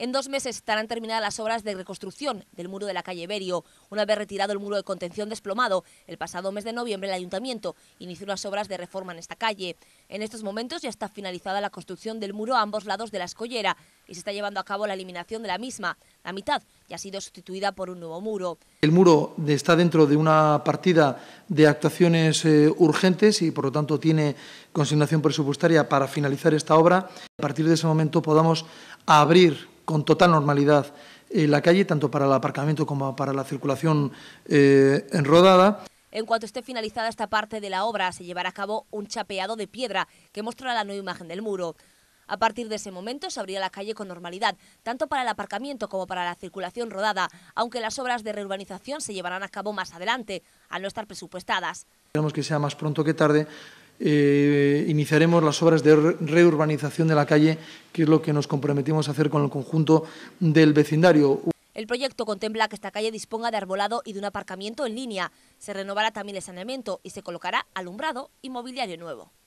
En dos meses estarán terminadas las obras de reconstrucción del muro de la calle Berio. Una vez retirado el muro de contención desplomado, el pasado mes de noviembre el ayuntamiento inició las obras de reforma en esta calle. En estos momentos ya está finalizada la construcción del muro a ambos lados de la escollera y se está llevando a cabo la eliminación de la misma. La mitad ya ha sido sustituida por un nuevo muro. El muro está dentro de una partida de actuaciones eh, urgentes y por lo tanto tiene consignación presupuestaria para finalizar esta obra. A partir de ese momento podamos abrir con total normalidad en eh, la calle, tanto para el aparcamiento como para la circulación eh, en rodada. En cuanto esté finalizada esta parte de la obra, se llevará a cabo un chapeado de piedra que mostrará la nueva imagen del muro. A partir de ese momento se abrirá la calle con normalidad, tanto para el aparcamiento como para la circulación rodada, aunque las obras de reurbanización se llevarán a cabo más adelante, al no estar presupuestadas. "...queremos que sea más pronto que tarde, eh, iniciaremos las obras de reurbanización de la calle, que es lo que nos comprometimos a hacer con el conjunto del vecindario. El proyecto contempla que esta calle disponga de arbolado y de un aparcamiento en línea. Se renovará también el saneamiento y se colocará alumbrado y mobiliario nuevo.